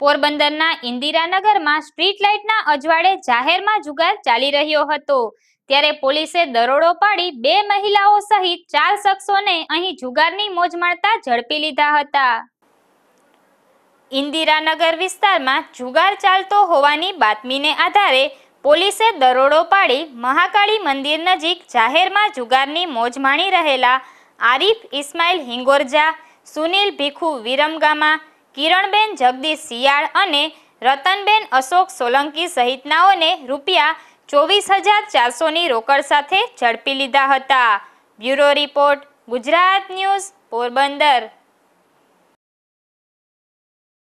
પોરબંદરના ઇન્દિરાનગરમાં સ્ટ્રીટ લાઇટના અજવાળે જાહેરમાં જુગાર ચાલી રહ્યો હતો ત્યારે પોલીસે દરોડો પાડી બે મહિલાઓ સહિત ચાર શખ્સોને અહીં જુગારની મોજ માણતા ઝડપી લીધા હતા ઇન્દિરાનગર વિસ્તારમાં જુગાર ચાલતો હોવાની બાતમીને આધારે પોલીસે દરોડો પાડી મહાકાળી મંદિર નજીક જાહેરમાં જુગારની મોજ માણી રહેલા આરીફ ઇસ્માઇલ હિંગોરજા સુનિલ ભીખુ વિરમગામા કિરણબેન જગદીશ શિયાળ અને રતનબેન અશોક સોલંકી સહિતનાઓને રૂપિયા ચોવીસ હજાર ચારસોની રોકડ સાથે ઝડપી લીધા હતા bureau report Gujarat news Porbandar